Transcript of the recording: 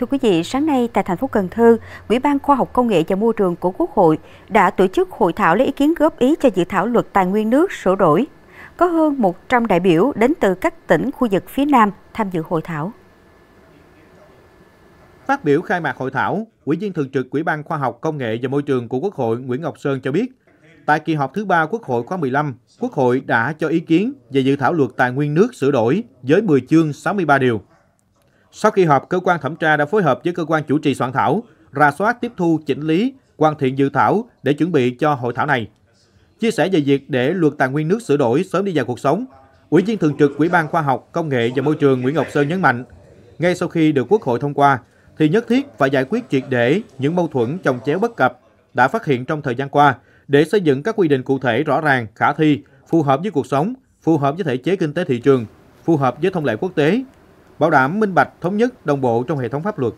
Thưa quý vị, sáng nay tại thành phố Cần Thơ, Ủy ban Khoa học Công nghệ và Môi trường của Quốc hội đã tổ chức hội thảo lấy ý kiến góp ý cho dự thảo luật tài nguyên nước sửa đổi. Có hơn 100 đại biểu đến từ các tỉnh khu vực phía Nam tham dự hội thảo. Phát biểu khai mạc hội thảo, Ủy viên Thường trực Ủy ban Khoa học Công nghệ và Môi trường của Quốc hội Nguyễn Ngọc Sơn cho biết, tại kỳ họp thứ ba Quốc hội khóa 15, Quốc hội đã cho ý kiến về dự thảo luật tài nguyên nước sửa đổi với 10 chương 63 điều. Sau khi họp, cơ quan thẩm tra đã phối hợp với cơ quan chủ trì soạn thảo, ra soát tiếp thu chỉnh lý, hoàn thiện dự thảo để chuẩn bị cho hội thảo này. Chia sẻ về việc để luật tài nguyên nước sửa đổi sớm đi vào cuộc sống, Ủy viên thường trực Ủy ban Khoa học, Công nghệ và Môi trường Nguyễn Ngọc Sơn nhấn mạnh, ngay sau khi được Quốc hội thông qua thì nhất thiết phải giải quyết triệt để những mâu thuẫn chồng chéo bất cập đã phát hiện trong thời gian qua để xây dựng các quy định cụ thể rõ ràng, khả thi, phù hợp với cuộc sống, phù hợp với thể chế kinh tế thị trường, phù hợp với thông lệ quốc tế, bảo đảm minh bạch, thống nhất, đồng bộ trong hệ thống pháp luật.